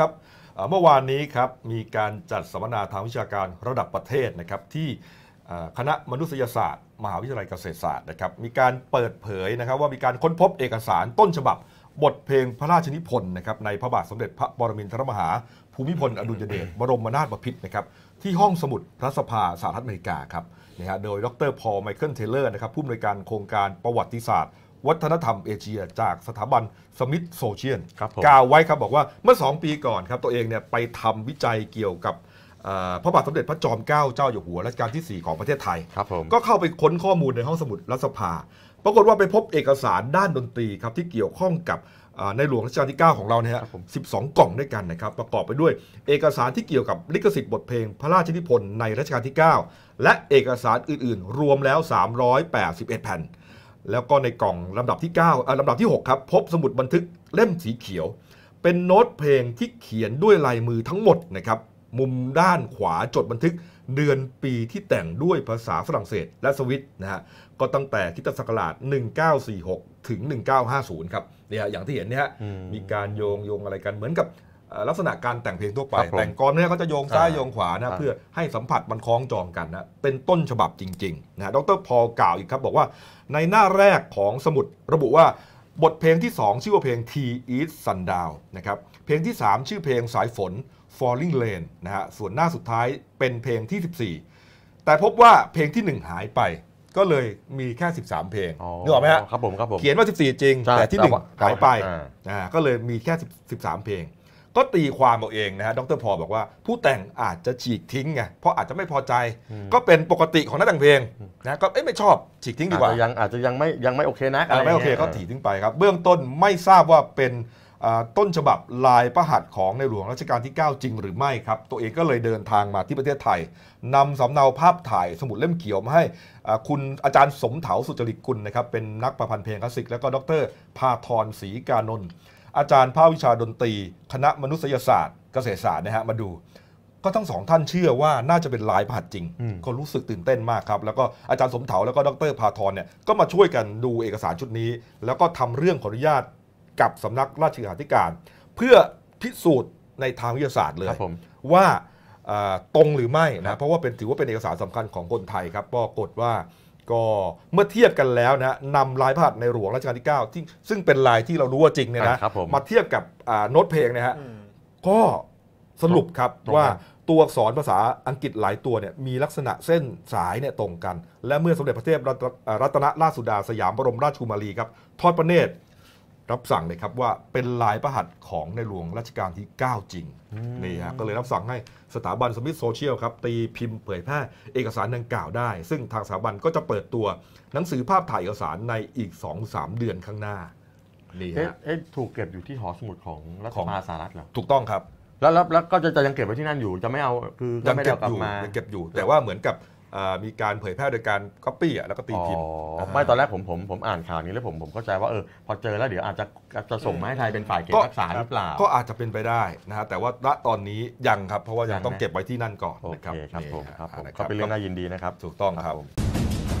ครับเมื่อวานนี้ครับมีการจัดสัมมนาทางวิชาการระดับประเทศนะครับที่คณะมนุษยศาสตร์ มหาวิทยาลัยเกษตรศาสตร์นะครับมีการเปิดเผยนะครับว่ามีการค้นพบเอกสารต้นฉบับบทเพลงพระราชนิพนธ์นะครับในพระบาทสมเด็จพระปรมินทรมหาภูมิพลอดุลยเดชบรมนาถบพิตรนะครับที่ห้องสมุดพระสภาสหรัฐอเมริกาครับนะฮะโดยดรพอลไมเคิลเทเลอร์นะครับผู้อำนวยการโครงการประวัติศาสตร์วัฒนธรรมเอเชียจากสถาบันสมิธโซเชียนกล่าวไว้ครับบอกว่าเมื่อ 2 ปีก่อนครับตัวเองเนี่ยไปทำวิจัยเกี่ยวกับพระบาทสมเด็จพระจอมเกล้าเจ้าอยู่หัวรัชกาลที่ 4 ของประเทศไทย ก็เข้าไปค้นข้อมูลในห้องสมุดรัฐสภา ปรากฏว่าไปพบเอกสารด้านดนตรีครับที่เกี่ยวข้องกับในหลวงรัชกาลที่ 9 ของเราเนี่ยฮะบสกล่องด้วยกันนะครับประกอบไปด้วย เอกสารที่เกี่ยวกับลิขสิทธิ์บทเพลงพระราชนิพนธ์ในรัชกาลที่ 9 และเอกสารอื่นๆ รวมแล้ว 381แผ่นแล้วก็ในกล่องลำดับที่9อ่าลำดับที่ 6 ครับพบสมุดบันทึกเล่มสีเขียว เป็นโน้ตเพลงที่เขียนด้วยลายมือทั้งหมดนะครับ มุมด้านขวาจดบันทึก เดือนปีที่แต่งด้วยภาษาฝรั่งเศส และสวิตนะฮะก็ตั้งแต่คิตศักราช1946 ถึง 1950 ครับเนี่ยอย่างที่เห็นเนี่ยมีการโยงโยงอะไรกันเหมือนกับลักษณะการแต่งเพลงทั่วไป แต่งกรเนี่ยเขาจะโยงซ้าย โยงขวานะเพื่อให้สัมผัสมันคล้องจองกันนะเป็นต้นฉบับจริงๆนะดรพอกล่าวอีกครับบอกว่าในหน้าแรกของสมุดระบุว่าบทเพลงที่ 2 ชื่อว่าเพลง T Eat Sundown นะครับเพลงที่ 3 ชื่อเพลงสายฝน Falling Rain นะฮะส่วนหน้าสุดท้ายเป็นเพลงที่ 14 แต่พบว่าเพลงที่ 1หายไปก็เลยมีแค่ 13 เพลงนึกออกไหมฮะครับผมครับผมเขียนว่า 14 จริง แต่ที่1หายไปอ่าก็เลยมีแค่ 13 เพลงก็ตีความเอาเองนะฮะ ดรพอบอกว่า ผู้แต่งอาจจะฉีกทิ้งไง เพราะอาจจะไม่พอใจ ก็เป็นปกติของนักแต่งเพลงนะ ก็เอไม่ชอบฉีกทิ้งดีกว่าอาจจะยังอาจจะยังไม่ยังไม่โอเคนะไม่โอเคก็ถีทิ้งไปครับ เบื้องต้นไม่ทราบว่าเป็นต้นฉบับลายประหัตของในหลวงรัชกาลที่ 9 จริงหรือไม่ครับ ตัวเองก็เลยเดินทางมาที่ประเทศไทย นำสำเนาภาพถ่ายสมุดเล่มเขียวมาให้คุณอาจารย์สมเถาสุจริตกุลนะครับ เป็นนักประพันธ์เพลงคลาสสิกแล้วก็ดรพาทรศรีกานนท์อาจารย์ภาควิชาดนตรี คณะมนุษยศาสตร์ เกษตรศาสตร์นะฮะมาดูก็ทั้งสองท่านเชื่อว่าน่าจะเป็นลายผัดจริง ก็รู้สึกตื่นเต้นมากครับแล้วก็อาจารย์สมเถาแล้วก็ดรพาทรเนี่ยก็มาช่วยกันดูเอกสารชุดนี้ แล้วก็ทำเรื่องขออนุญาตกับสำนักราชกิจธิการ เพื่อพิสูจน์ในทางวิทยาศาสตร์เลยว่าตรงหรือไม่นะเพราะว่าเป็นถือว่าเป็นเอกสารสำคัญของคนไทยครับปรากฏว่าก็เมื่อเทียบกันแล้วนะนำลายพระหัตถ์ในหลวงรัชกาลที่9ที่ซึ่งเป็นลายที่เรารู้ว่าจริงเนี่ยนะมมาเทียบกับโน้ตเพลงนะฮะก็สรุปครับว่าตัวอักษรภาษาอังกฤษหลายตัวเนี่ยมีลักษณะเส้นสายเนี่ยตรงกัน และเมื่อสมเด็จพระเทพรัตนรัตนราชสุดาสยามบรมราชกุมารีครับทอดพระเนตรรับสั่งเลยครับว่าเป็นลายประหัตของในหลวงรัชกาลที่ 9 จริง นี่ฮะก็เลยรับสั่งให้สถาบันสมิธโซเชียลครับ ตีพิมพ์เผยแพร่เอกสารดังกล่าวได้ ซึ่งทางสถาบันก็จะเปิดตัวหนังสือภาพถ่ายเอกสารในอีก 2-3 เดือนข้างหน้า นี่ฮะถูกเก็บอยู่ที่หอสมุดของรัฐบาลสหรัฐเหรอถูกต้องครับ แล้วแล้วก็จะยังเก็บไว้ที่นั่นอยู่จะไม่เอาคือยังเก็บอยู่ยังเก็บอยู่ แต่ว่าเหมือนกับมีการเผยแพร่โดยการก๊อปปี้แล้วก็ตีพิมพ์ไม่ตอนแรกผมผมผมอ่านข่าวนี้แล้วผมผมเข้าใจว่า เออ พอเจอแล้วเดี๋ยวอาจจะจะส่งมาให้ไทยเป็นฝ่ายเก็บรักษาหรือเปล่า ก็อาจจะเป็นไปได้นะฮะแต่ว่าณตอนนี้ยังครับ เพราะว่ายังต้องเก็บไว้ที่นั่นก่อนครับโอเคครับผมครับผมก็เป็นเรื่องน่ายินดีนะครับ ถูกต้องครับ